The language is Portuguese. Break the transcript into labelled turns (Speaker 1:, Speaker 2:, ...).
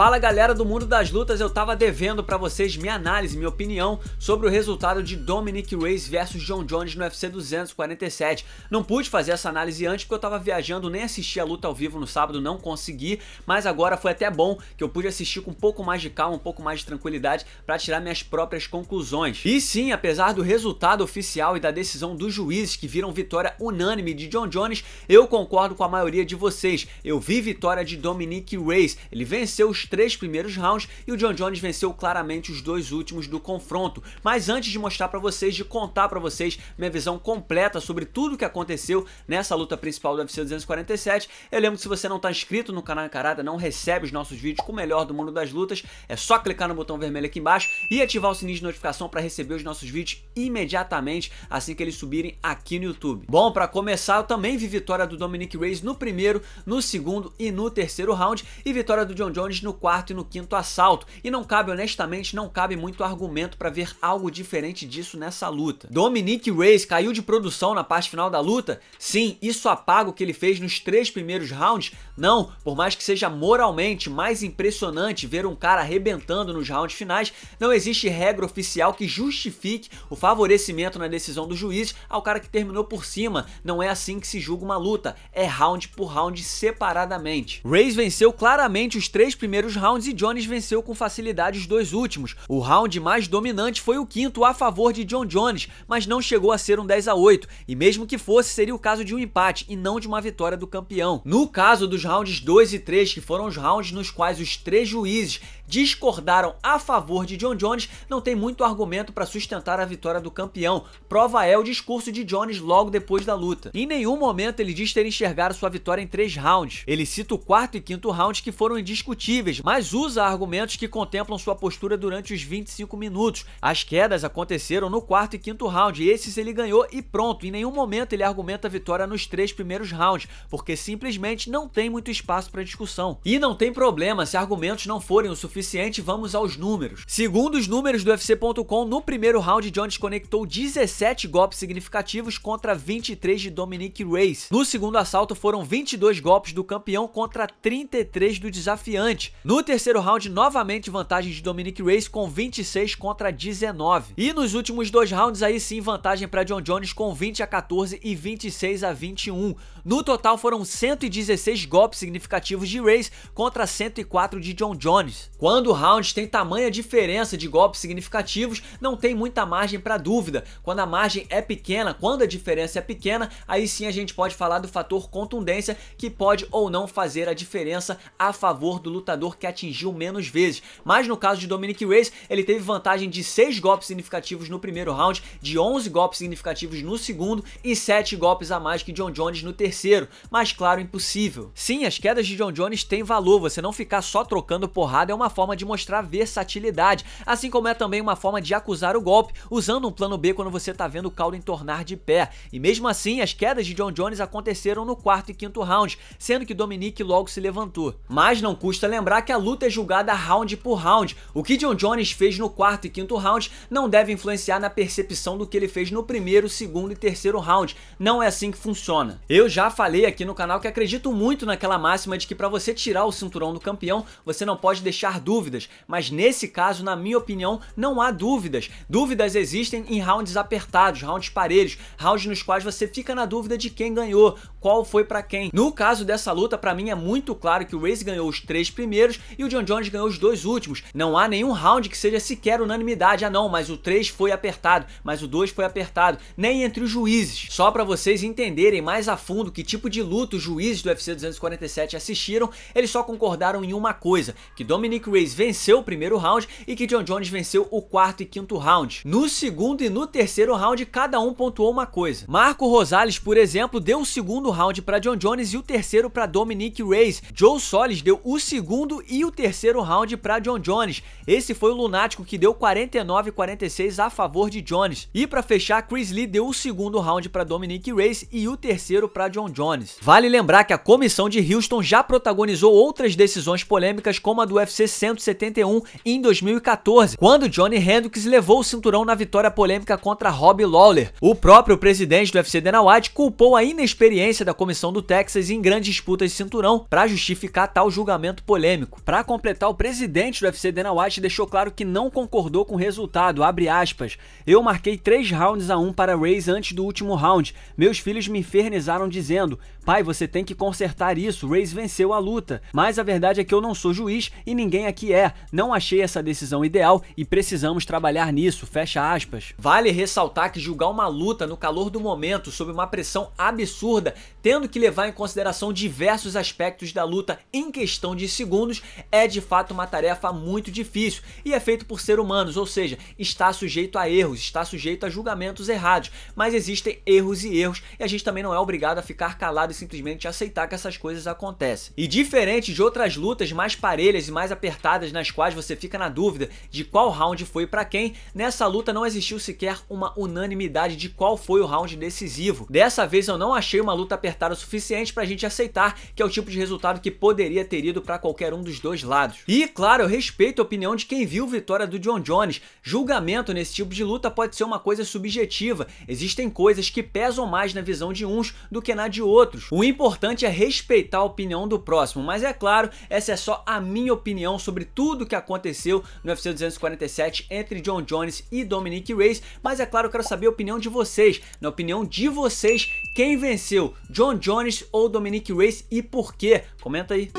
Speaker 1: Fala galera do mundo das lutas, eu tava devendo para vocês minha análise, minha opinião sobre o resultado de Dominic Reyes versus John Jones no UFC 247. Não pude fazer essa análise antes porque eu tava viajando, nem assisti a luta ao vivo no sábado, não consegui, mas agora foi até bom que eu pude assistir com um pouco mais de calma, um pouco mais de tranquilidade para tirar minhas próprias conclusões. E sim, apesar do resultado oficial e da decisão dos juízes que viram vitória unânime de John Jones, eu concordo com a maioria de vocês. Eu vi vitória de Dominic Reyes. Ele venceu os três primeiros rounds e o John Jones venceu claramente os dois últimos do confronto. Mas antes de mostrar para vocês, de contar para vocês minha visão completa sobre tudo o que aconteceu nessa luta principal do UFC 247, eu lembro que se você não está inscrito no canal Encarada, não recebe os nossos vídeos com o melhor do mundo das lutas, é só clicar no botão vermelho aqui embaixo e ativar o sininho de notificação para receber os nossos vídeos imediatamente assim que eles subirem aqui no YouTube. Bom, para começar, eu também vi vitória do Dominic Reyes no primeiro, no segundo e no terceiro round e vitória do John Jones no quarto e no quinto assalto, e não cabe, honestamente, não cabe muito argumento para ver algo diferente disso nessa luta. Dominic Reyes caiu de produção na parte final da luta? Sim, isso apaga o que ele fez nos três primeiros rounds? Não, por mais que seja moralmente mais impressionante ver um cara arrebentando nos rounds finais, não existe regra oficial que justifique o favorecimento na decisão do juiz ao cara que terminou por cima. Não é assim que se julga uma luta, é round por round separadamente. Reyes venceu claramente os três primeiros primeiros rounds e Jones venceu com facilidade os dois últimos. O round mais dominante foi o quinto a favor de John Jones, mas não chegou a ser um 10 a 8, e mesmo que fosse, seria o caso de um empate e não de uma vitória do campeão. No caso dos rounds 2 e 3, que foram os rounds nos quais os três juízes discordaram a favor de John Jones, não tem muito argumento para sustentar a vitória do campeão. Prova é o discurso de Jones logo depois da luta. Em nenhum momento ele diz ter enxergado sua vitória em três rounds. Ele cita o quarto e quinto round que foram indiscutíveis mas usa argumentos que contemplam sua postura durante os 25 minutos. As quedas aconteceram no quarto e quinto round, e esses ele ganhou e pronto. Em nenhum momento ele argumenta a vitória nos três primeiros rounds, porque simplesmente não tem muito espaço para discussão. E não tem problema, se argumentos não forem o suficiente, vamos aos números. Segundo os números do UFC.com, no primeiro round, Jones conectou 17 golpes significativos contra 23 de Dominique Reyes. No segundo assalto, foram 22 golpes do campeão contra 33 do desafiante. No terceiro round, novamente vantagem de Dominic Reyes com 26 contra 19. E nos últimos dois rounds aí sim vantagem para John Jones com 20 a 14 e 26 a 21. No total foram 116 golpes significativos de Reyes contra 104 de John Jones. Quando o round tem tamanha diferença de golpes significativos, não tem muita margem para dúvida. Quando a margem é pequena, quando a diferença é pequena, aí sim a gente pode falar do fator contundência que pode ou não fazer a diferença a favor do lutador que atingiu menos vezes. Mas no caso de Dominic Reyes, ele teve vantagem de 6 golpes significativos no primeiro round, de 11 golpes significativos no segundo e 7 golpes a mais que John Jones no terceiro. Mas claro, impossível. Sim, as quedas de John Jones têm valor, você não ficar só trocando porrada é uma forma de mostrar versatilidade, assim como é também uma forma de acusar o golpe, usando um plano B quando você tá vendo o caldo entornar de pé. E mesmo assim, as quedas de John Jones aconteceram no quarto e quinto round, sendo que Dominique logo se levantou. Mas não custa lembrar que a luta é julgada round por round. O que John Jones fez no quarto e quinto round não deve influenciar na percepção do que ele fez no primeiro, segundo e terceiro round. Não é assim que funciona. Eu já falei aqui no canal que acredito muito naquela máxima de que para você tirar o cinturão do campeão, você não pode deixar dúvidas, mas nesse caso, na minha opinião, não há dúvidas. Dúvidas existem em rounds apertados, rounds parelhos, rounds nos quais você fica na dúvida de quem ganhou, qual foi para quem. No caso dessa luta, para mim é muito claro que o Reis ganhou os três primeiros primeiros e o John Jones ganhou os dois últimos. Não há nenhum round que seja sequer unanimidade. Ah não, mas o 3 foi apertado, mas o 2 foi apertado. Nem entre os juízes. Só para vocês entenderem mais a fundo que tipo de luta os juízes do UFC 247 assistiram, eles só concordaram em uma coisa, que Dominic Reyes venceu o primeiro round e que John Jones venceu o quarto e quinto round. No segundo e no terceiro round, cada um pontuou uma coisa. Marco Rosales, por exemplo, deu o segundo round para John Jones e o terceiro para Dominic Reyes. Joe Solis deu o segundo e o terceiro round para John Jones. Esse foi o lunático que deu 49 46 a favor de Jones. E para fechar, Chris Lee deu o segundo round para Dominique Reyes e o terceiro para John Jones. Vale lembrar que a comissão de Houston já protagonizou outras decisões polêmicas como a do UFC 171 em 2014, quando Johnny Hendricks levou o cinturão na vitória polêmica contra Robbie Lawler. O próprio presidente do UFC Dana White culpou a inexperiência da comissão do Texas em grandes disputas de cinturão para justificar tal julgamento polêmico polêmico. Para completar, o presidente do UFC, Dana White, deixou claro que não concordou com o resultado, aspas, Eu marquei três rounds a um para Reis antes do último round. Meus filhos me infernizaram dizendo, pai, você tem que consertar isso, Reis venceu a luta. Mas a verdade é que eu não sou juiz e ninguém aqui é. Não achei essa decisão ideal e precisamos trabalhar nisso, fecha aspas. Vale ressaltar que julgar uma luta no calor do momento, sob uma pressão absurda, tendo que levar em consideração diversos aspectos da luta em questão de segundos, segundos é de fato uma tarefa muito difícil e é feito por ser humanos, ou seja, está sujeito a erros, está sujeito a julgamentos errados, mas existem erros e erros e a gente também não é obrigado a ficar calado e simplesmente aceitar que essas coisas acontecem. E diferente de outras lutas mais parelhas e mais apertadas nas quais você fica na dúvida de qual round foi para quem, nessa luta não existiu sequer uma unanimidade de qual foi o round decisivo. Dessa vez eu não achei uma luta apertada o suficiente pra gente aceitar que é o tipo de resultado que poderia ter ido para qualquer um dos dois lados. E, claro, eu respeito a opinião de quem viu vitória do John Jones. Julgamento nesse tipo de luta pode ser uma coisa subjetiva. Existem coisas que pesam mais na visão de uns do que na de outros. O importante é respeitar a opinião do próximo, mas é claro, essa é só a minha opinião sobre tudo o que aconteceu no UFC 247 entre John Jones e Dominique Reyes, mas é claro, eu quero saber a opinião de vocês. Na opinião de vocês, quem venceu, John Jones ou Dominique Reyes e por quê? Comenta aí.